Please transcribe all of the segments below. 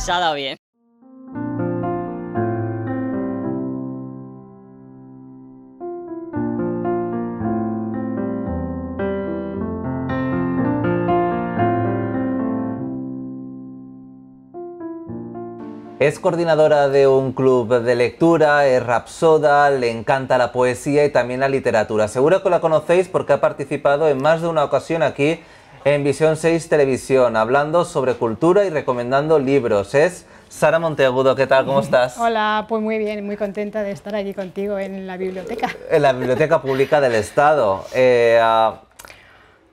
se ha dado bien. Es coordinadora de un club de lectura, es rapsoda, le encanta la poesía y también la literatura. Seguro que la conocéis porque ha participado en más de una ocasión aquí en Visión 6 Televisión, hablando sobre cultura y recomendando libros. Es Sara Monteagudo, ¿qué tal? ¿Cómo estás? Hola, pues muy bien, muy contenta de estar allí contigo en la biblioteca. En la Biblioteca Pública del Estado. Eh, ah,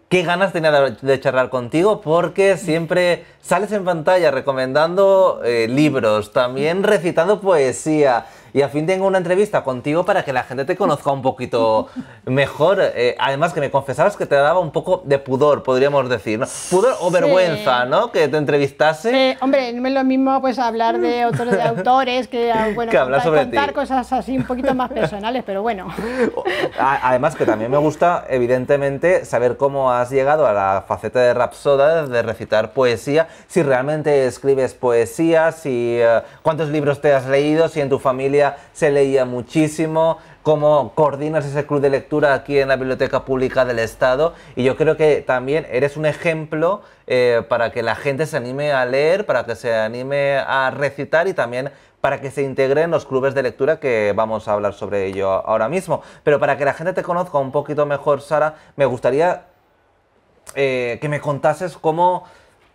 qué ganas tenía de charlar contigo porque siempre sales en pantalla recomendando eh, libros, también recitando poesía y al fin tengo una entrevista contigo para que la gente te conozca un poquito mejor. Eh, además que me confesabas que te daba un poco de pudor, podríamos decir, Pudor o vergüenza, ¿no? Que te entrevistase. Eh, hombre, no es lo mismo pues hablar de autores, de autores que, ah, bueno, que hablar sobre contar cosas así un poquito más personales, pero bueno. Además que también me gusta, evidentemente, saber cómo has llegado a la faceta de rapsoda, de recitar poesía, si realmente escribes poesía, si eh, cuántos libros te has leído, si en tu familia se leía muchísimo, cómo coordinas ese club de lectura aquí en la Biblioteca Pública del Estado y yo creo que también eres un ejemplo eh, para que la gente se anime a leer, para que se anime a recitar y también para que se integren los clubes de lectura que vamos a hablar sobre ello ahora mismo. Pero para que la gente te conozca un poquito mejor, Sara, me gustaría eh, que me contases cómo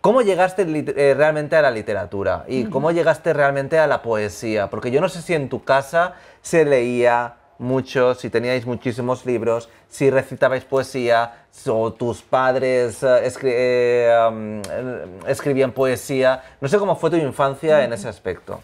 ¿Cómo llegaste eh, realmente a la literatura? ¿Y cómo llegaste realmente a la poesía? Porque yo no sé si en tu casa se leía mucho, si teníais muchísimos libros, si recitabais poesía, o tus padres eh, eh, escribían poesía. No sé cómo fue tu infancia en ese aspecto.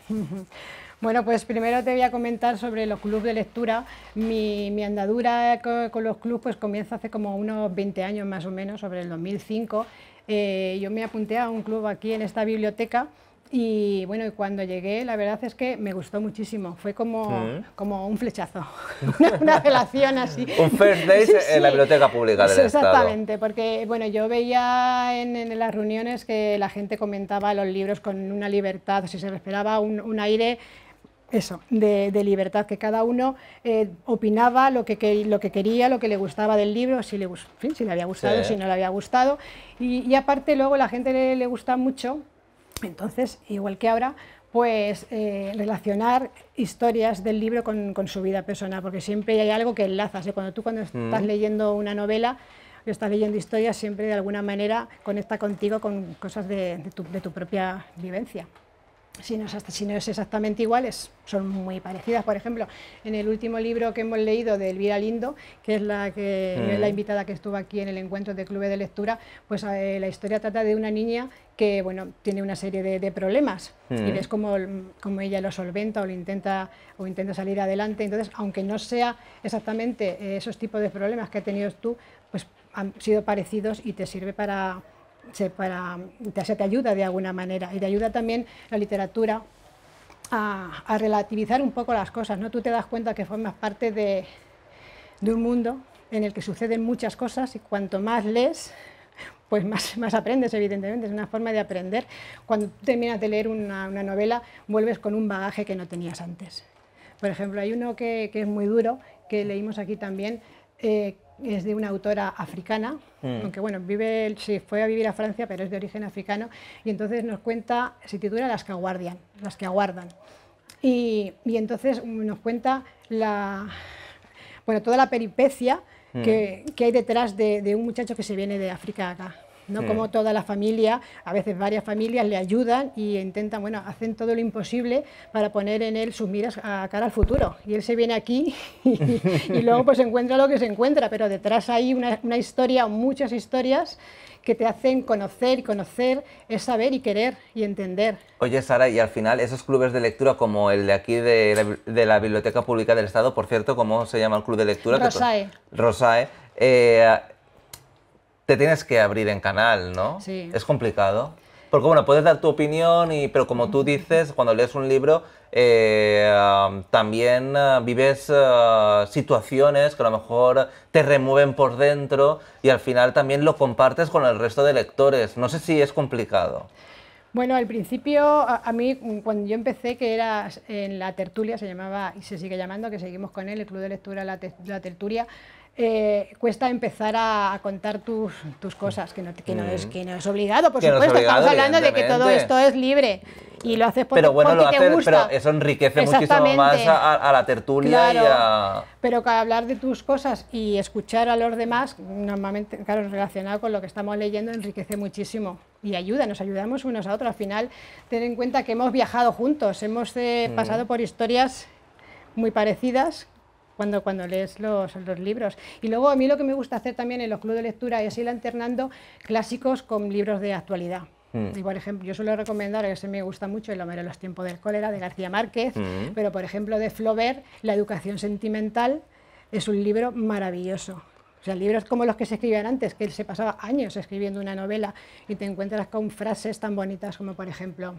Bueno, pues primero te voy a comentar sobre los clubes de lectura. Mi, andadura con, los clubes pues comienza hace como unos 20 años más o menos, sobre el 2005. Eh, yo me apunté a un club aquí en esta biblioteca y bueno, cuando llegué, la verdad es que me gustó muchísimo. Fue como, como un flechazo, una, relación así. un first date en la biblioteca pública del Exactamente, porque bueno, yo veía en, las reuniones que la gente comentaba los libros con una libertad, o si se respiraba un, un aire eso, de, libertad, que cada uno eh, opinaba lo que, lo que quería, lo que le gustaba del libro, si le, si le había gustado, si no le había gustado. Y, aparte luego la gente le, gusta mucho, entonces, igual que ahora, pues eh, relacionar historias del libro con, su vida personal, porque siempre hay algo que enlazas. ¿eh? Cuando tú cuando mm. estás leyendo una novela, o estás leyendo historias, siempre de alguna manera conecta contigo con cosas de, tu, de tu propia vivencia si no, es, exactamente iguales, son muy parecidas. Por ejemplo, en el último libro que hemos leído de Elvira Lindo, que es la, que, la mm. invitada que estuvo aquí en el encuentro de clubes de lectura, pues eh, la historia trata de una niña que bueno, tiene una serie de, problemas y mm. ves cómo, ella lo solventa o, lo intenta, o intenta salir adelante. Entonces, aunque no sea exactamente eh, esos tipos de problemas que has tenido tú, pues han sido parecidos y te sirve para se para, se te ayuda de alguna manera y te ayuda también la literatura a, relativizar un poco las cosas. ¿no? Tú te das cuenta que formas parte de, un mundo en el que suceden muchas cosas y cuanto más lees, pues más, más, aprendes, evidentemente, es una forma de aprender. Cuando terminas de leer una, novela, vuelves con un bagaje que no tenías antes. Por ejemplo, hay uno que, es muy duro, que leímos aquí también, eh, es de una autora africana, mm. aunque bueno, vive, sí, fue a vivir a Francia, pero es de origen africano, y entonces nos cuenta, se titula Las que aguardan, las que aguardan. Y, entonces nos cuenta la, bueno, toda la peripecia mm. que, hay detrás de un muchacho que se viene de África acá. ¿no? Como toda la familia, a veces varias familias le ayudan y intentan, bueno, hacen todo lo imposible para poner en él sus miras a cara al futuro. Y él se viene aquí y, luego pues encuentra lo que se encuentra, pero detrás hay una, historia, muchas historias que te hacen conocer y conocer es saber y querer y entender. Oye, Sara, y al final esos clubes de lectura como el de aquí de la, de la Biblioteca Pública del Estado, por cierto, ¿cómo se llama el club de lectura? Rosae. Rosae. Eh, te tienes que abrir en canal, ¿no? Sí. Es complicado. Porque bueno, puedes dar tu opinión, y, pero como tú dices, cuando lees un libro, eh, um, también uh, vives uh, situaciones que a lo mejor te remueven por dentro y al final también lo compartes con el resto de lectores. No sé si es complicado. Bueno, al principio, a, mí, mm, cuando yo empecé, que era en la tertulia, se llamaba y se sigue llamando, que seguimos con él, el Club de Lectura la Tertulia, eh, cuesta empezar a, contar tus, tus, cosas, que no, que, es, mm. que no es obligado, por supuesto, estamos hablando de que todo esto es libre y lo haces por pero bueno, te gusta. Pero eso enriquece muchísimo más a, la tertulia Pero que hablar de tus cosas y escuchar a los demás, normalmente, claro, relacionado con lo que estamos leyendo, enriquece muchísimo y ayuda, nos ayudamos unos a otros. Al final, ten en cuenta que hemos viajado juntos, hemos eh, mm. pasado por historias muy parecidas cuando, cuando lees los, los libros. Y luego a mí lo que me gusta hacer también en los clubes de lectura es ir alternando clásicos con libros de actualidad. Mm. Y por ejemplo, yo suelo recomendar, ese me gusta mucho, El hombre de los tiempos del cólera, de García Márquez, mm. pero por ejemplo de Flaubert, La educación sentimental, es un libro maravilloso. O sea, libros como los que se escribían antes, que él se pasaba años escribiendo una novela y te encuentras con frases tan bonitas como por ejemplo,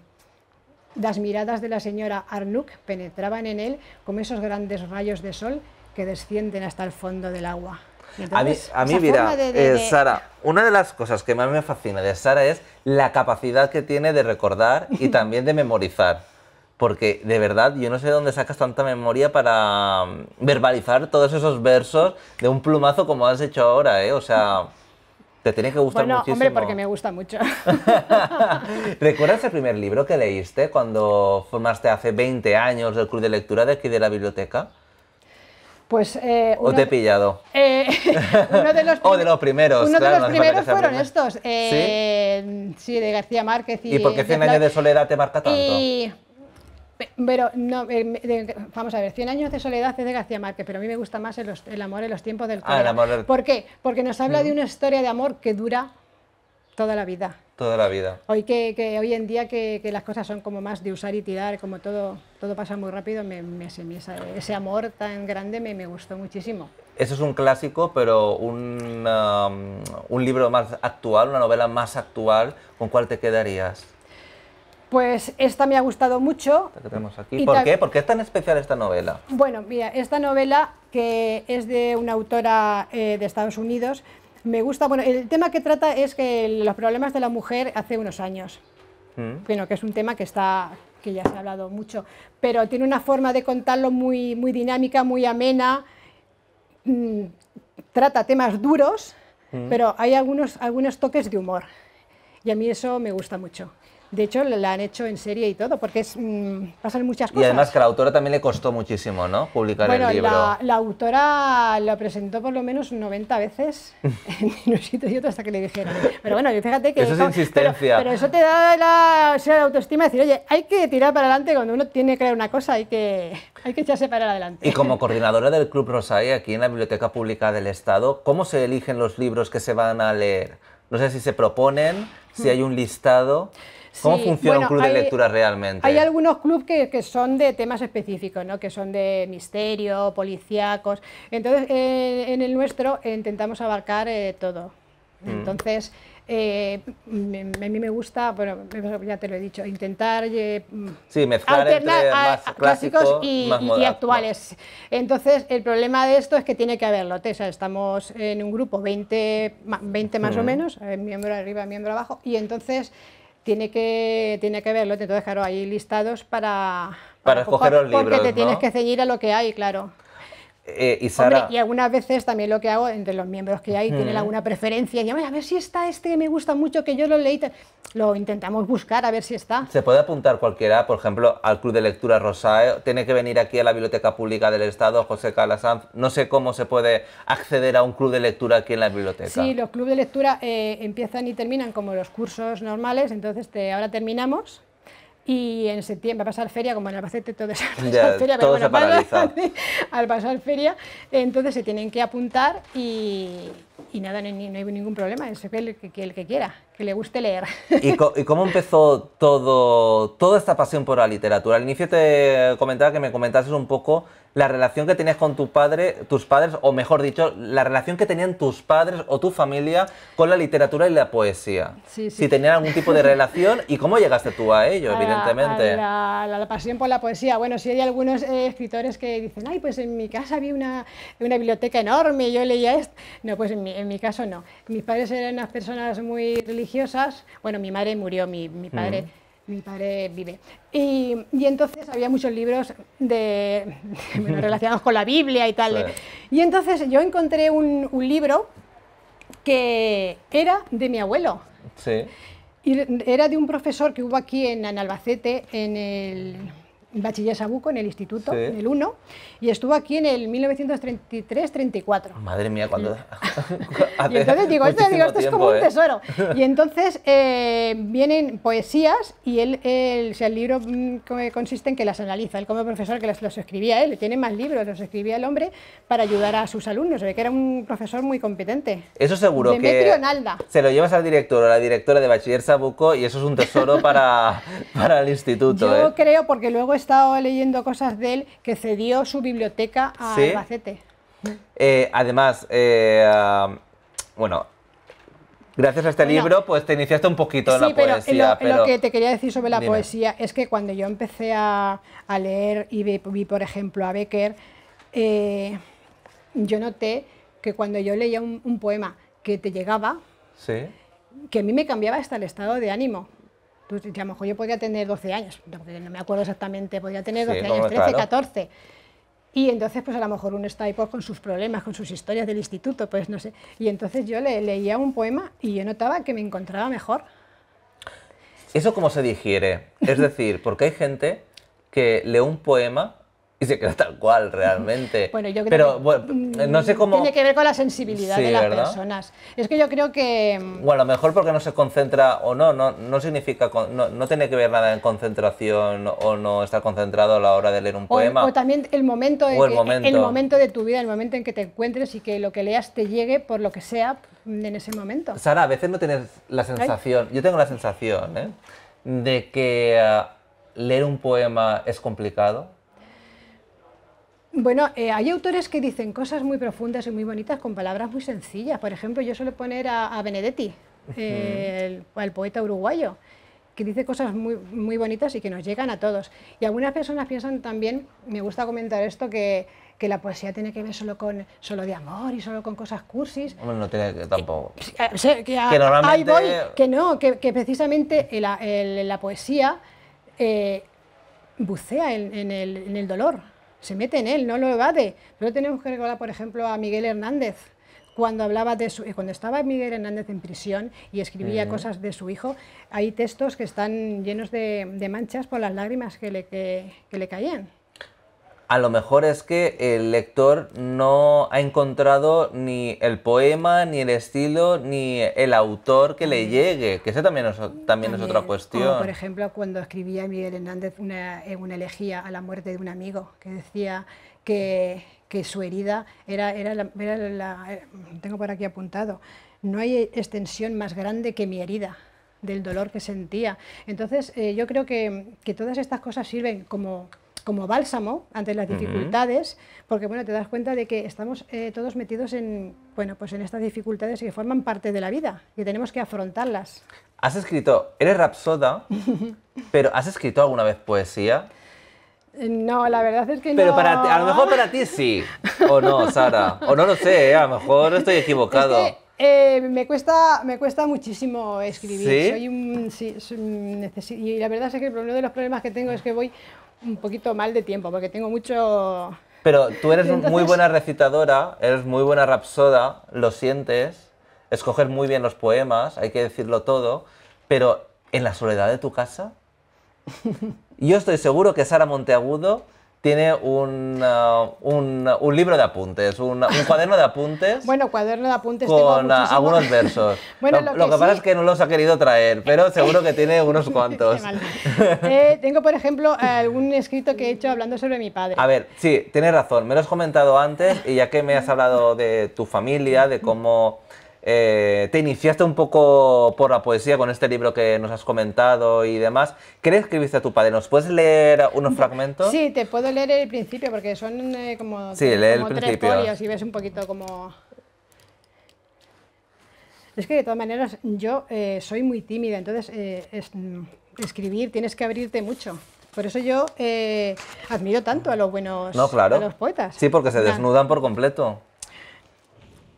las miradas de la señora Arnuk penetraban en él como esos grandes rayos de sol que descienden hasta el fondo del agua. a mí, mira, eh, Sara, una de las cosas que más me fascina de Sara es la capacidad que tiene de recordar y también de memorizar. Porque de verdad, yo no sé de dónde sacas tanta memoria para mm, verbalizar todos esos versos de un plumazo como has hecho ahora, ¿eh? O sea. Te tenía que gustar bueno, hombre, porque me gusta mucho. ¿Recuerdas el primer libro que leíste cuando formaste hace 20 años el club de lectura de aquí de la biblioteca? Pues, eh, ¿O te he pillado? Eh, uno de los, o de los primeros. Uno de los primeros fueron estos. Eh, ¿Sí? de García Márquez. ¿Y, ¿Y por qué 100 años de soledad te marca tanto? Pero no, eh, vamos a ver, 100 años de soledad es de García Márquez, pero a mí me gusta más el, amor en los tiempos del cólera. Ah, el amor del... ¿Por qué? Porque nos habla de una historia de amor que dura toda la vida. Toda la vida. Hoy que, hoy en día que, las cosas son como más de usar y tirar, como todo, todo pasa muy rápido, ese, amor tan grande me, me gustó muchísimo. Eso es un clásico, pero un, um, un libro más actual, una novela más actual, ¿con cuál te quedarías? Pues esta me ha gustado mucho. ¿Por qué? ¿Por qué es tan especial esta novela? Bueno, mira, esta novela que es de una autora eh, de Estados Unidos, me gusta, bueno, el tema que trata es que los problemas de la mujer hace unos años. Mm. Bueno, que es un tema que está que ya se ha hablado mucho, pero tiene una forma de contarlo muy, muy dinámica, muy amena, mm, trata temas duros, mm. pero hay algunos, algunos toques de humor. Y a mí eso me gusta mucho. De hecho, la han hecho en serie y todo, porque es, mm, pasan muchas cosas. Y además que a la autora también le costó muchísimo, ¿no? Publicar el libro. La, la autora lo presentó por lo menos 90 veces en un sitio y otro hasta que le dijeron. Pero bueno, fíjate que... Eso es insistencia. Pero, eso te da la, autoestima decir, oye, hay que tirar para adelante cuando uno tiene que crear una cosa, hay que, hay que echarse para adelante. Y como coordinadora del Club Rosai, aquí en la Biblioteca Pública del Estado, ¿cómo se eligen los libros que se van a leer? No sé si se proponen, si mm. hay un listado... ¿Cómo funciona un club de lectura realmente? Hay algunos clubes que, son de temas específicos, ¿no? que son de misterio, policíacos. Entonces, eh, en el nuestro intentamos abarcar eh, todo. Mm. Entonces, eh, a mí me gusta, bueno, ya te lo he dicho, intentar sí, mezclar alternar entre clásicos, y, actuales. Entonces, el problema de esto es que tiene que haberlo. O estamos en un grupo, 20, 20 más o mm. menos, miembro arriba, miembro abajo, y entonces tiene que, tiene que verlo, entonces claro, ahí listados para, para, escoger, Porque te tienes que ceñir a lo que hay, claro. Eh, y Sara... algunas veces también lo que hago entre los miembros que hay, hmm. tienen alguna preferencia, y a ver si está este que me gusta mucho, que yo lo leí, lo intentamos buscar a ver si está. Se puede apuntar cualquiera, por ejemplo, al Club de Lectura Rosae, tiene que venir aquí a la Biblioteca Pública del Estado, José Calasanz, no sé cómo se puede acceder a un club de lectura aquí en la biblioteca. Sí, los clubes de lectura eh, empiezan y terminan como los cursos normales, entonces te, ahora terminamos y en septiembre, va a pasar feria, como en Albacete todo es feria, pero bueno, al pasar feria, entonces se tienen que apuntar y, nada, no hay, ningún problema, es que, el que quiera le guste leer. ¿Y, cómo empezó todo, toda esta pasión por la literatura? Al inicio te comentaba que me comentases un poco la relación que tenías con tu padre, tus padres, o mejor dicho, la relación que tenían tus padres o tu familia con la literatura y la poesía. Si tenían algún tipo de relación y cómo llegaste tú a ello, evidentemente. La, pasión por la poesía. Bueno, sí hay algunos eh, escritores que dicen, ay, pues en mi casa había una, biblioteca enorme, yo leía esto. No, pues en mi, en mi caso no. Mis padres eran unas personas muy religiosas religiosas. Bueno, mi madre murió, mi, mm. padre... mi padre vive. Y, entonces había muchos libros de, relacionados con la Biblia y tal. Y entonces yo encontré un, libro que era de mi abuelo. Sí. Y era de un profesor que hubo aquí en, en Albacete, en el bachiller Sabuco en el instituto, en el 1, y estuvo aquí en el 1933-34. Madre mía, cuando... y entonces digo, esto, es como un ¿eh?". tesoro. Y entonces eh, vienen poesías y él, el libro mm, consiste en que las analiza, él como profesor que las, los escribía él, tiene más libros, los escribía el hombre para ayudar a sus alumnos, ve que era un profesor muy competente. Eso seguro que... Se lo llevas al director o a la directora de bachiller Sabuco y eso es un tesoro para, para el instituto. Yo ¿eh? creo porque luego estado leyendo cosas de él que cedió su biblioteca a Albacete. Eh, además, eh, bueno, gracias a este libro, pues te iniciaste un poquito en la pero poesía. Lo, que te quería decir sobre la poesía es que cuando yo empecé a, leer y vi, por ejemplo, a Becker, eh, yo noté que cuando yo leía un, poema que te llegaba, que a mí me cambiaba hasta el estado de ánimo. Pues, a lo mejor yo podía tener 12 años, no me acuerdo exactamente, podría tener 12 años, 13, 14. Y entonces, pues a lo mejor uno está ahí pues, con sus problemas, con sus historias del instituto, pues no sé. Y entonces yo le, leía un poema y yo notaba que me encontraba mejor. ¿Eso cómo se digiere? Es decir, porque hay gente que lee un poema y se queda tal cual realmente. bueno, yo creo Pero, que no sé mm, cómo... Tiene que ver con la sensibilidad de las personas. Es que yo creo que... Mm, bueno, a lo mejor porque no se concentra o no, no, significa, no, tiene que ver nada en concentración o no estar concentrado a la hora de leer un poema. O también el momento, el, momento. de tu vida, el momento en que te encuentres y que lo que leas te llegue por lo que sea mm, en ese momento. Sara, a veces no tienes la sensación, yo tengo la sensación, ¿eh? de que ah, leer un poema es complicado bueno, eh, hay autores que dicen cosas muy profundas y muy bonitas con palabras muy sencillas. Por ejemplo, yo suelo poner a, Benedetti, el, poeta uruguayo, que dice cosas muy, muy bonitas y que nos llegan a todos. Y algunas personas piensan también, me gusta comentar esto, que, la poesía tiene que ver solo con solo de amor y solo con cosas cursis. no tiene que tampoco. Que, que no, que, precisamente la poesía eh, bucea en, el, en el dolor se mete en él, no lo evade. Pero tenemos que recordar, por ejemplo, a Miguel Hernández, cuando hablaba de cuando estaba Miguel Hernández en prisión y escribía eh. cosas de su hijo, hay textos que están llenos de, manchas por las lágrimas que le, que le caían a lo mejor es que el lector no ha encontrado ni el poema, ni el estilo, ni el autor que le llegue, que eso también es, otra cuestión. por ejemplo, cuando escribía Miguel Hernández una, eh, una elegía a la muerte de un amigo, que decía que, su herida era, la, eh, Tengo por aquí apuntado. No hay extensión más grande que mi herida del dolor que sentía. Entonces, eh, yo creo que todas estas cosas sirven como como bálsamo ante las dificultades, porque bueno, te das cuenta de que estamos eh, todos metidos en, bueno, pues en estas dificultades que forman parte de la vida y tenemos que afrontarlas. Has escrito, eres rapsoda, pero ¿has escrito alguna vez poesía? No, la verdad es que no. Pero a lo mejor para ti sí, o no, Sara, o no lo sé, eh, a lo mejor estoy equivocado. Eh, me, cuesta, me cuesta muchísimo escribir. y la verdad es que uno de los problemas que tengo es que voy un poquito mal de tiempo, porque tengo mucho... Pero tú eres muy buena recitadora, eres muy buena rapsoda, lo sientes, escoges muy bien los poemas, hay que decirlo todo, pero en la soledad de tu casa, yo estoy seguro que Sara Monteagudo tiene un, libro de apuntes, un, cuaderno de apuntes. bueno, cuaderno de apuntes. Con ah, algunos versos. bueno, lo, que, pasa es que no los ha querido traer, pero seguro que tiene unos cuantos. Eh, tengo, por ejemplo, algún escrito que he hecho hablando sobre mi padre. A ver, sí, tienes razón, me lo has comentado antes y ya que me has hablado de tu familia, de cómo eh, te iniciaste un poco por la poesía con este libro que nos has comentado y demás. ¿Qué le escribiste a tu padre? ¿Nos puedes leer unos fragmentos? Sí, te puedo leer el principio porque son eh, como, sí, lee el tres principio. y ves un poquito como... Es que de todas maneras yo eh, soy muy tímida, entonces mm, escribir tienes que abrirte mucho. Por eso yo admiro tanto a los buenos los poetas. Sí, porque se desnudan por completo.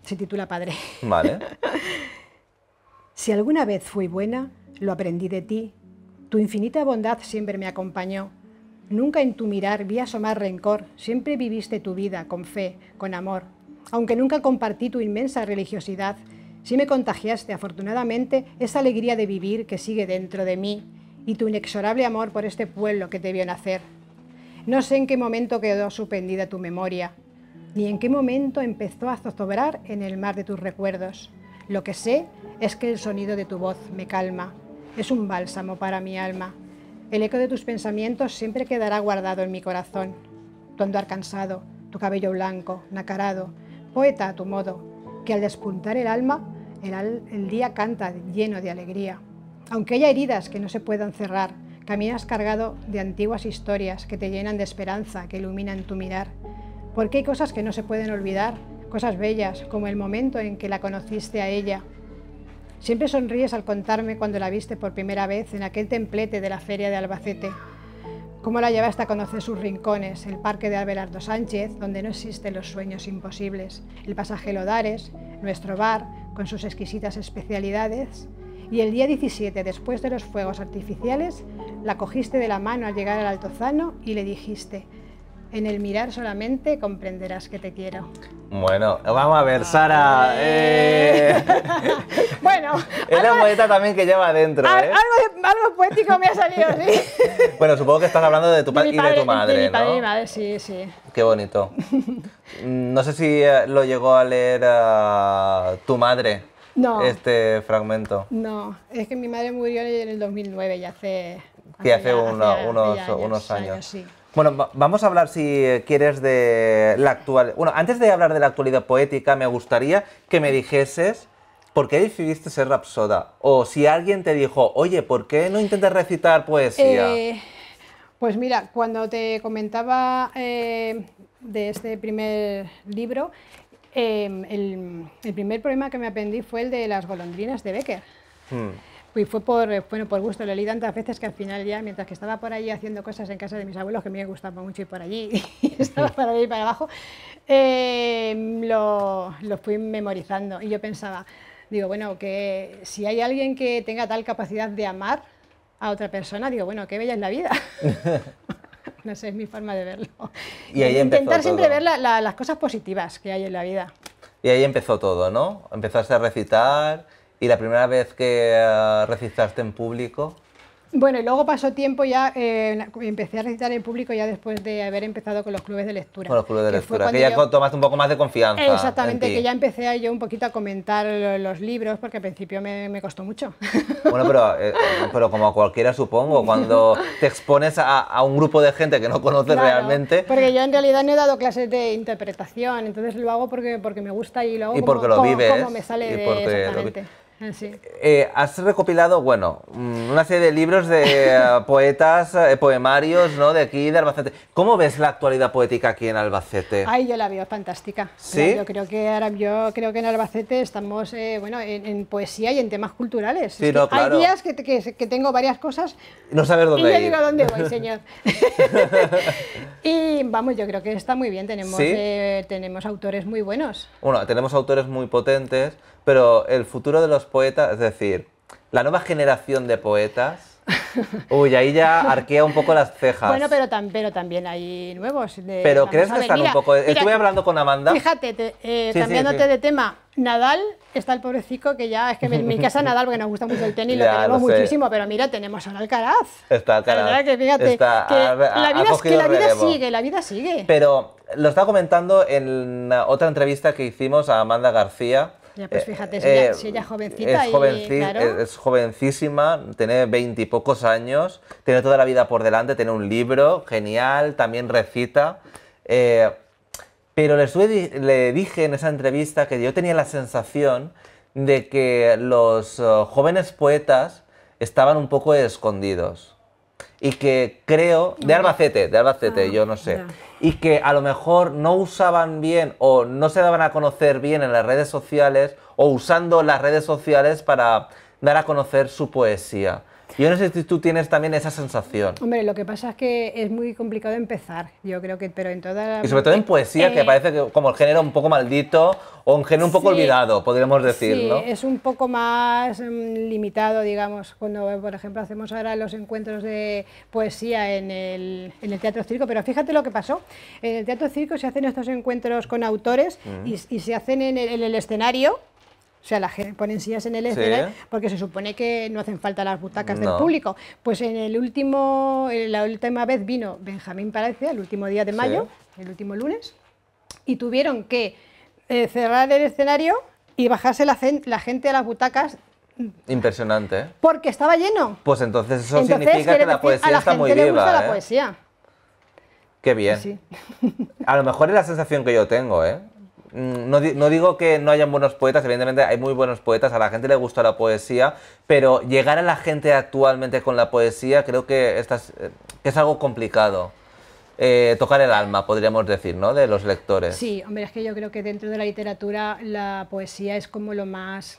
Se titula Padre. Vale. si alguna vez fui buena, lo aprendí de ti. Tu infinita bondad siempre me acompañó. Nunca en tu mirar vi asomar rencor, siempre viviste tu vida con fe, con amor. Aunque nunca compartí tu inmensa religiosidad, sí me contagiaste afortunadamente esa alegría de vivir que sigue dentro de mí y tu inexorable amor por este pueblo que te vio nacer. No sé en qué momento quedó suspendida tu memoria, ni en qué momento empezó a zozobrar en el mar de tus recuerdos. Lo que sé es que el sonido de tu voz me calma, es un bálsamo para mi alma. El eco de tus pensamientos siempre quedará guardado en mi corazón. Tu andar cansado, tu cabello blanco, nacarado, poeta a tu modo, que al despuntar el alma, el, el día canta lleno de alegría. Aunque haya heridas que no se puedan cerrar, caminas cargado de antiguas historias que te llenan de esperanza, que iluminan tu mirar. Porque hay cosas que no se pueden olvidar, cosas bellas, como el momento en que la conociste a ella. Siempre sonríes al contarme cuando la viste por primera vez en aquel templete de la feria de Albacete. Cómo la llevaste a conocer sus rincones, el parque de Abelardo Sánchez, donde no existen los sueños imposibles, el pasaje Lodares, nuestro bar, con sus exquisitas especialidades, y el día 17, después de los fuegos artificiales, la cogiste de la mano al llegar al Altozano y le dijiste, en el mirar solamente comprenderás que te quiero. Bueno, vamos a ver, Sara. Ah, eh. bueno. Es la poeta también que lleva adentro, ¿eh? Algo, poético me ha salido, sí. bueno, supongo que estás hablando de tu padre y de tu madre, de mi padre y mi madre, sí, sí. Qué bonito. Mm, no sé si eh, lo llegó a leer ah, tu madre. Este fragmento. No, es que mi madre murió en el 2009, ya hace... Que hace, unos, años. Bueno, vamos a hablar, si quieres, de la actual... Bueno, antes de hablar de la actualidad poética, me gustaría que me dijeses ¿Por qué decidiste ser rapsoda? O si alguien te dijo, oye, ¿por qué no intentas recitar poesía? Eh, pues mira, cuando te comentaba eh, de este primer libro, eh, el, primer problema que me aprendí fue el de las golondrinas de Becker. Hmm. Y fue por, eh, bueno, por gusto, lo leí tantas veces que al final ya, mientras que estaba por ahí haciendo cosas en casa de mis abuelos, que a mí me gustaba mucho ir por allí, y estaba para arriba para abajo, em, lo, fui memorizando. Y yo pensaba, digo, bueno, que si hay alguien que tenga tal capacidad de amar a otra persona, digo, bueno, qué bella es la vida. no sé, es mi forma de verlo. Y Intentar siempre ver las cosas positivas que hay en la vida. Y ahí empezó todo, ¿no? Empezaste a recitar ¿Y la primera vez que eh, recitaste en público? Bueno, y luego pasó tiempo ya, eh, empecé a recitar en público ya después de haber empezado con los clubes de lectura. Con los clubes de lectura, que, ya tomaste un poco más de confianza. Exactamente, que ya empecé yo un poquito a comentar los libros, porque al principio me, costó mucho. Bueno, pero, eh, pero como cualquiera supongo, cuando te expones a, un grupo de gente que no conoces realmente. Porque yo en realidad no he dado clases de interpretación, entonces lo hago porque, porque me gusta y lo hago porque como, lo vives, como, me sale exactamente. Sí. Eh, has recopilado, bueno, mm, una serie de libros de eh, poetas, eh, poemarios, ¿no? De aquí, de Albacete. ¿Cómo ves la actualidad poética aquí en Albacete? Ay, yo la veo fantástica. ¿Sí? yo creo que ahora, yo creo que en Albacete estamos, bueno, en, poesía y en temas culturales. Hay días que, tengo varias cosas. No sabes dónde y ir. yo digo dónde voy, señor. y vamos, yo creo que está muy bien. Tenemos, tenemos autores muy buenos. Bueno, tenemos autores muy potentes pero el futuro de los poetas, es decir, la nueva generación de poetas, Uy, ahí ya arquea un poco las cejas. Bueno, pero, pero también hay nuevos. pero crees que están un poco. Estuve hablando con Amanda. Fíjate, eh, cambiándote de tema, Nadal está el pobrecito que ya es que en mi casa Nadal, porque nos gusta mucho el tenis, lo tenemos muchísimo, pero mira, tenemos a Alcaraz. Está Alcaraz. La verdad que fíjate, que, la vida, sigue, la vida sigue. Pero lo estaba comentando en otra entrevista que hicimos a Amanda García pues eh, fíjate, si ella, eh, es jovencita. Es, y, pocos jovencísima, tiene veintipocos años, tiene toda la vida por delante, tiene un libro genial, también recita. Eh, pero le, dije en esa entrevista que yo tenía la sensación de que los oh, jóvenes poetas estaban un poco escondidos y que creo, de Albacete, de Albacete, ah, yo no sé, y que a lo mejor no usaban bien o no se daban a conocer bien en las redes sociales o usando las redes sociales para dar a conocer su poesía. Yo no sé si tú tienes también esa sensación. Hombre, lo que pasa es que es muy complicado empezar, yo creo que, pero en toda... Y sobre todo en eh, poesía, que eh, parece que como el género un poco maldito o un género un poco olvidado, podríamos decirlo sí, es un poco más mm, limitado, digamos, cuando, por ejemplo, hacemos ahora los encuentros de poesía en el, el, Teatro Circo, pero fíjate lo que pasó. En el Teatro Circo se hacen estos encuentros con autores mm. y, se hacen en el escenario o sea, la gente pone sillas en el escenario porque se supone que no hacen falta las butacas del público. Pues en el último, la última vez vino Benjamín parece el último día de mayo, el último lunes, y tuvieron que eh, cerrar el escenario y bajarse la, gente a las butacas Impresionante. ¿eh? Porque estaba lleno. Pues entonces eso significa que la poesía a la está gente muy viva. Le gusta la ¿eh? poesía. Qué bien. a lo mejor es la sensación que yo tengo, ¿eh? Mm, no, digo que no hayan buenos poetas, evidentemente hay muy buenos poetas, a la gente le gusta la poesía, pero llegar a la gente actualmente con la poesía creo que, eh, es algo complicado. Eh, tocar el alma, podríamos decir, ¿no? De los lectores. Sí, hombre, es que yo creo que dentro de la literatura la poesía es como lo más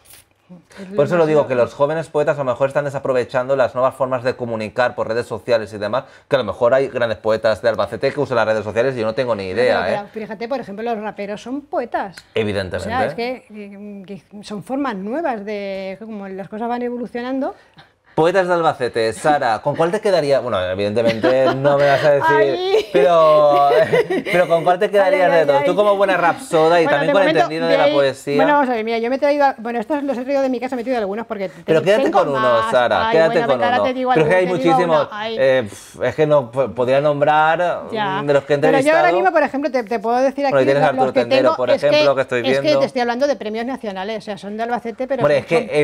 por eso lo digo, que los jóvenes poetas a lo mejor están desaprovechando las nuevas formas de comunicar por redes sociales y demás, que a lo mejor hay grandes poetas de Albacete que usan las redes sociales y yo no tengo ni idea. ¿eh? Fíjate, por ejemplo, los raperos son poetas. Evidentemente. O sea, es que, son formas nuevas de como las cosas van evolucionando. Poetas de Albacete, Sara, ¿con cuál te quedaría? Bueno, evidentemente no me vas a decir, pero, pero ¿con cuál te quedaría? de todo? Tú como buena rapsoda y también con entendido de, la poesía. Bueno, vamos a ver, mira, yo me he traído, bueno, estos los he traído de mi casa, me he traído algunos porque Pero quédate con más. uno, Sara, quédate con uno. pero es que hay muchísimos, eh, es que no podría nombrar ya. Mm, de los que he entrevistado. Pero yo ahora mismo, por ejemplo, te, puedo decir aquí bueno, tienes los, Arturo Tendero, por ejemplo, que, que, estoy viendo. Es que te estoy hablando de premios nacionales, o sea, son de Albacete, pero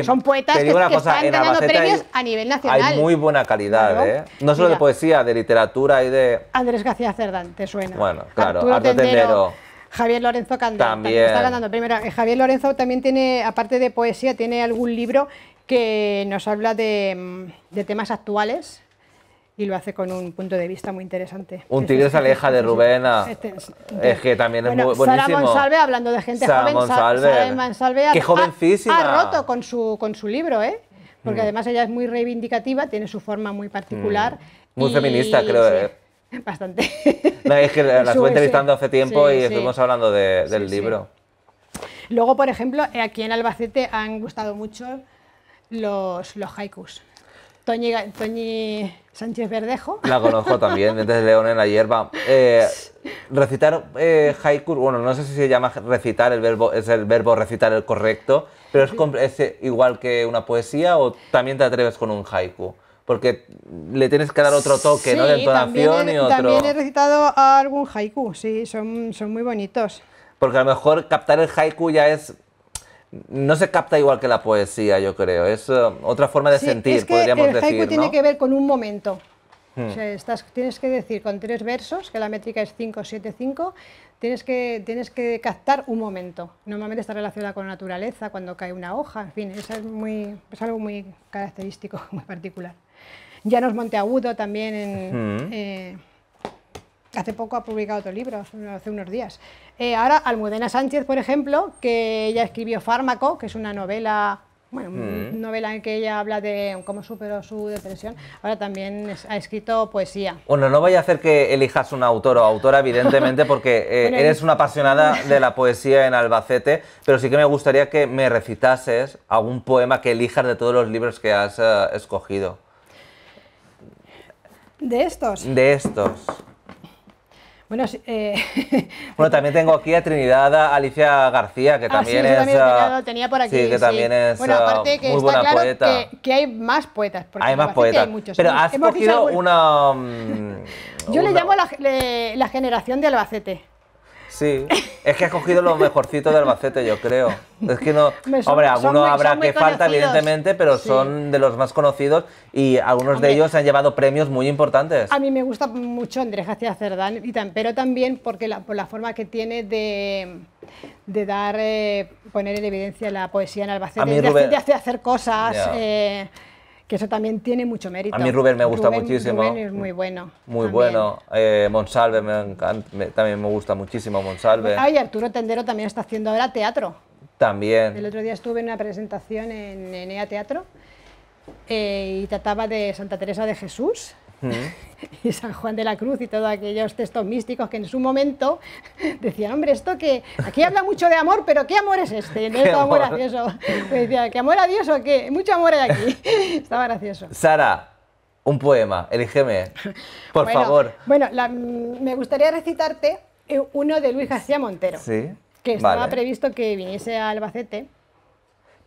son, poetas que, están ganando premios a nivel nacional. Hay muy buena calidad, ¿eh? No solo de poesía, de literatura y de... Andrés García Cerdán, te suena. Bueno, claro, Arturo, Tendero, Javier Lorenzo Candel también. primero. Eh, Javier Lorenzo también tiene, aparte de poesía, tiene algún libro que nos habla de, mm, temas actuales y lo hace con un punto de vista muy interesante. Un tigre se aleja de Rubén es que también es muy buenísimo. Sara Monsalve, hablando de gente joven, Sara Monsalve, qué ha, Ha, roto con su, con su libro, ¿eh? porque mm. además ella es muy reivindicativa, tiene su forma muy particular. Mm. Muy feminista, creo. ¿eh? Bastante. No, es que la estuve entrevistando hace tiempo y estuvimos hablando del libro. Luego, por ejemplo, eh, aquí en Albacete han gustado mucho los haikus. Toñi, Sánchez Verdejo. La conozco también, desde León en la Hierba. Eh, recitar eh, haiku, bueno, no sé si se llama recitar, el verbo es el verbo recitar el correcto, pero es, eh, igual que una poesía o también te atreves con un haiku porque le tienes que dar otro toque, ¿no? De entonación y otro. También he recitado algún haiku, sí, son, son muy bonitos. Porque a lo mejor captar el haiku ya es no se capta igual que la poesía, yo creo. Es eh, otra forma de sentir, podríamos decir. El haiku tiene que ver con un momento. Hmm. estás, tienes que decir con tres versos, que la métrica es 5, 7, 5, tienes que, tienes que captar un momento. Normalmente está relacionada con la naturaleza, cuando cae una hoja, en fin, eso es, muy, es algo muy característico, muy particular. ya Llanos Monteagudo también en, hmm. eh, hace poco ha publicado otro libro, hace unos días. Eh, ahora Almudena Sánchez, por ejemplo, que ella escribió Fármaco, que es una novela, mm. novela en que ella habla de cómo superó su depresión, ahora también ha escrito poesía. Bueno, no voy a hacer que elijas un autor o autora, evidentemente, porque eh, eres una apasionada de la poesía en Albacete, pero sí que me gustaría que me recitases algún poema que elijas de todos los libros que has eh, escogido. ¿De estos? De estos. Bueno, eh... bueno, también tengo aquí a Trinidad Alicia García, que también es. Bueno, ah, aparte que está buena claro poeta. Que, hay más poetas. Porque hay más poetas. Hay muchos. Pero has cogido una. Mm, yo le llamo la generación de Albacete. Sí, es que ha cogido lo mejorcito de Albacete, yo creo. Es que no. hombre, algunos habrá que falta, evidentemente, pero son de los más conocidos y algunos de ellos han llevado premios muy importantes. A mí me gusta mucho Andrés García Cerdán, y pero también porque por la forma que tiene de, dar, eh, poner en evidencia la poesía en Albacete, mí, de, hacer, cosas que eso también tiene mucho mérito. A mí Rubén me gusta muchísimo. Rubén es muy bueno. Muy bueno. Eh, Monsalve me también me gusta muchísimo Monsalve. Ay, Arturo Tendero también está haciendo ahora teatro. También. El otro día estuve en una presentación en Enea Teatro eh, y trataba de Santa Teresa de Jesús y San Juan de la Cruz y todos aquellos textos místicos que en su momento decían, hombre, esto que aquí habla mucho de amor, pero ¿qué amor es este? No amor, amor a Dios. amor o qué? Mucho amor hay aquí. Estaba gracioso. Sara, un poema, elígeme, por favor. Bueno, mm, me gustaría recitarte eh, uno de Luis García Montero, que estaba previsto que viniese a Albacete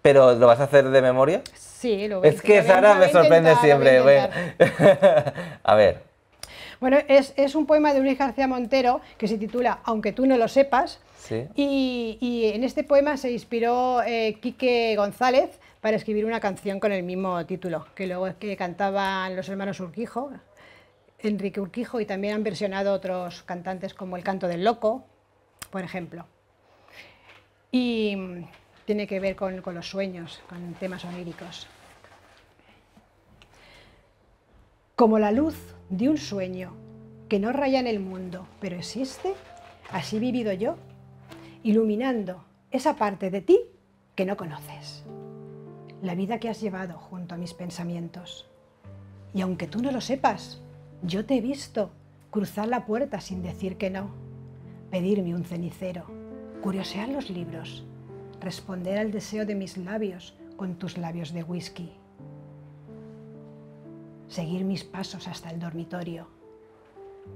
¿Pero lo vas a hacer de memoria? Sí, lo voy a Es que Sara me sorprende siempre. a ver. Bueno, es, un poema de Luis García Montero que se titula Aunque tú no lo sepas. Sí. Y, en este poema se inspiró eh, Quique González para escribir una canción con el mismo título, que luego es que cantaban los hermanos Urquijo, Enrique Urquijo, y también han versionado otros cantantes como El Canto del Loco, por ejemplo. Y tiene que ver con, los sueños, con temas oníricos. Como la luz de un sueño que no raya en el mundo, pero existe, así he vivido yo, iluminando esa parte de ti que no conoces, la vida que has llevado junto a mis pensamientos. Y aunque tú no lo sepas, yo te he visto cruzar la puerta sin decir que no, pedirme un cenicero, curiosear los libros, responder al deseo de mis labios con tus labios de whisky. Seguir mis pasos hasta el dormitorio.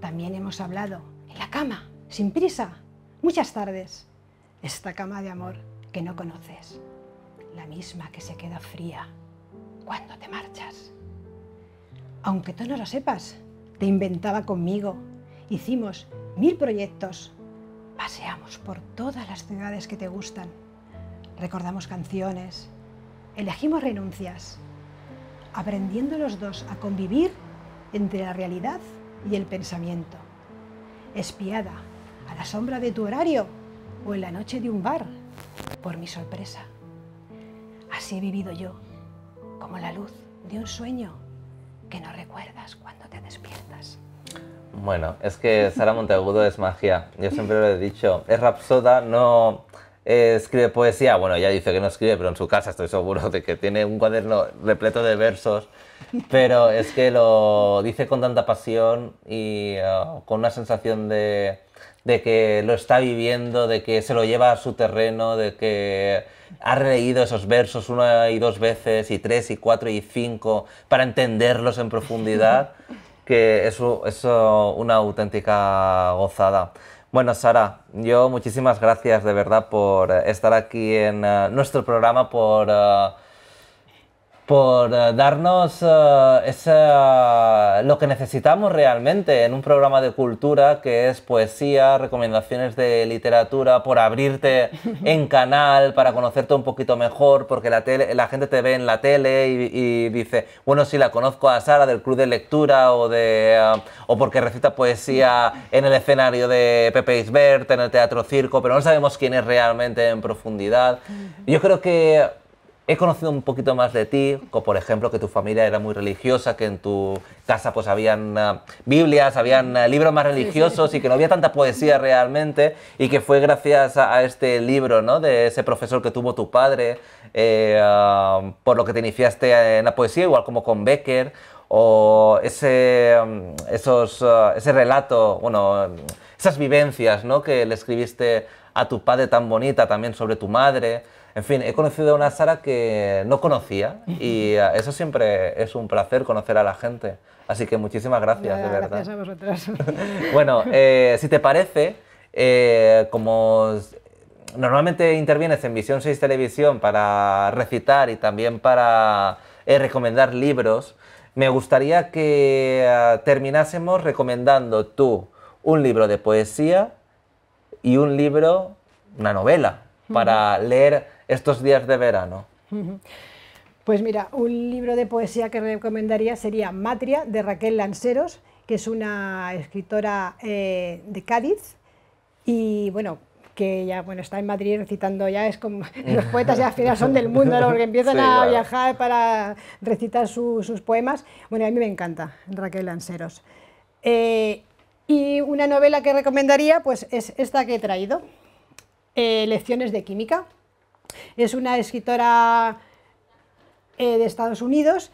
También hemos hablado en la cama, sin prisa, muchas tardes. Esta cama de amor que no conoces, la misma que se queda fría cuando te marchas. Aunque tú no lo sepas, te inventaba conmigo. Hicimos mil proyectos. Paseamos por todas las ciudades que te gustan recordamos canciones, elegimos renuncias, aprendiendo los dos a convivir entre la realidad y el pensamiento. Espiada a la sombra de tu horario o en la noche de un bar, por mi sorpresa. Así he vivido yo, como la luz de un sueño que no recuerdas cuando te despiertas. Bueno, es que Sara Monteagudo es magia. Yo siempre lo he dicho, es rapsoda, no escribe poesía, bueno, ella dice que no escribe, pero en su casa estoy seguro de que tiene un cuaderno repleto de versos, pero es que lo dice con tanta pasión y ah, con una sensación de, de que lo está viviendo, de que se lo lleva a su terreno, de que ha reído esos versos una y dos veces, y tres, y cuatro, y cinco, para entenderlos en profundidad, que es una auténtica gozada. Bueno, Sara, yo muchísimas gracias de verdad por eh, estar aquí en eh, nuestro programa, por... Eh, por eh, darnos eh, lo que necesitamos realmente en un programa de cultura que es poesía, recomendaciones de literatura, por abrirte en canal para conocerte un poquito mejor, porque la, tele, la gente te ve en la tele y, dice, bueno, si la conozco a Sara del club de lectura o, de, eh, o porque recita poesía en el escenario de Pepe Isbert, en el Teatro Circo, pero no sabemos quién es realmente en profundidad. Yo creo que He conocido un poquito más de ti, como por ejemplo que tu familia era muy religiosa, que en tu casa pues habían ah, Biblias, habían ah, libros más religiosos y que no había tanta poesía realmente y que fue gracias a, este libro, ¿no? De ese profesor que tuvo tu padre, eh, ah, por lo que te iniciaste en la poesía, igual como con Becker o ese, mm, esos, ese relato, bueno, esas vivencias, ¿no? Que le escribiste a tu padre tan bonita, también sobre tu madre. En fin, he conocido a una Sara que no conocía y eso siempre es un placer conocer a la gente. Así que muchísimas gracias, de verdad. bueno, eh, si te parece, eh, como normalmente intervienes en Visión 6 Televisión para recitar y también para eh, recomendar libros, me gustaría que terminásemos recomendando tú un libro de poesía y un libro, una novela, para leer estos días de verano? Pues mira, un libro de poesía que recomendaría sería Matria de Raquel Lanceros, que es una escritora eh, de Cádiz y bueno, que ya bueno, está en Madrid recitando ya, es como los poetas ya al final son del mundo, porque empiezan a viajar para recitar sus poemas. Bueno, a mí me encanta Raquel Lanceros. Eh, y una novela que recomendaría pues es esta que he traído, eh, Lecciones de Química, es una escritora eh, de Estados Unidos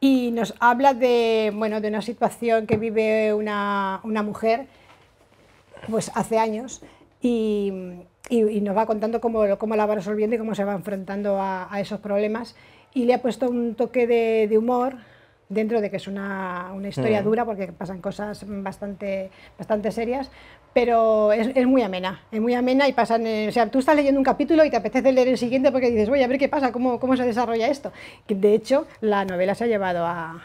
y nos habla de, una situación que vive una, mujer pues, hace años y, nos va contando cómo, la va resolviendo y cómo se va enfrentando a, esos problemas. Y le ha puesto un toque de humor dentro de que es una, una historia mm. dura porque pasan cosas bastante, bastante serias, pero es, es, muy amena, es muy amena y pasan, eh, o sea, tú estás leyendo un capítulo y te apetece leer el siguiente porque dices, voy a ver qué pasa, cómo, cómo se desarrolla esto. De hecho, la novela se ha llevado a,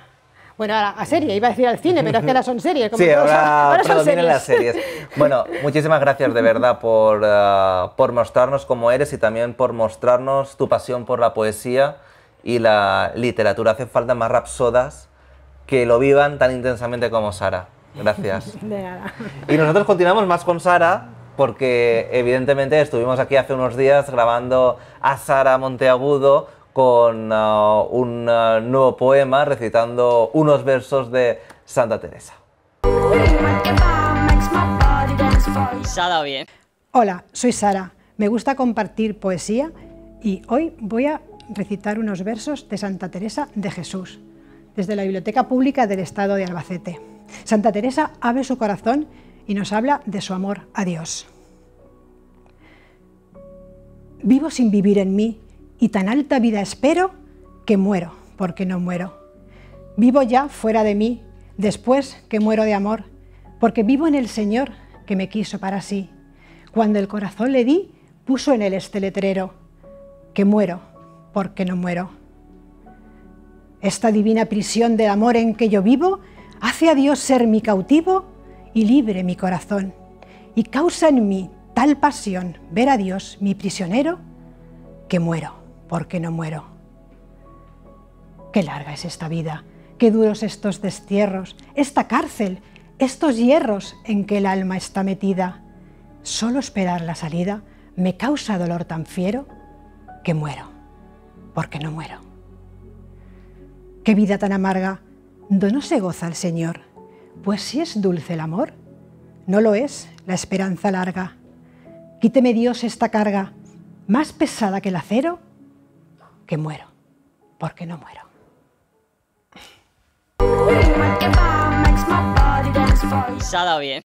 bueno, a, serie, iba a decir al cine, pero es que ahora son series. sí, ahora, son, series. Bueno, muchísimas gracias de verdad por, eh, por mostrarnos cómo eres y también por mostrarnos tu pasión por la poesía y la literatura. Hace falta más rapsodas que lo vivan tan intensamente como Sara. Gracias. De Y nosotros continuamos más con Sara porque evidentemente estuvimos aquí hace unos días grabando a Sara Monteagudo con uh, un uh, nuevo poema recitando unos versos de Santa Teresa. bien. Hola, soy Sara. Me gusta compartir poesía y hoy voy a recitar unos versos de Santa Teresa de Jesús, desde la Biblioteca Pública del Estado de Albacete. Santa Teresa abre su corazón y nos habla de su amor a Dios. Vivo sin vivir en mí y tan alta vida espero que muero, porque no muero. Vivo ya fuera de mí, después que muero de amor, porque vivo en el Señor que me quiso para sí. Cuando el corazón le di, puso en él este letrero, que muero, porque no muero. Esta divina prisión del amor en que yo vivo hace a Dios ser mi cautivo y libre mi corazón, y causa en mí tal pasión ver a Dios mi prisionero, que muero porque no muero. Qué larga es esta vida, qué duros estos destierros, esta cárcel, estos hierros en que el alma está metida. Solo esperar la salida me causa dolor tan fiero que muero porque no muero. Qué vida tan amarga, no se goza el Señor, pues si es dulce el amor, no lo es la esperanza larga. Quíteme Dios esta carga, más pesada que el acero, que muero, porque no muero. bien.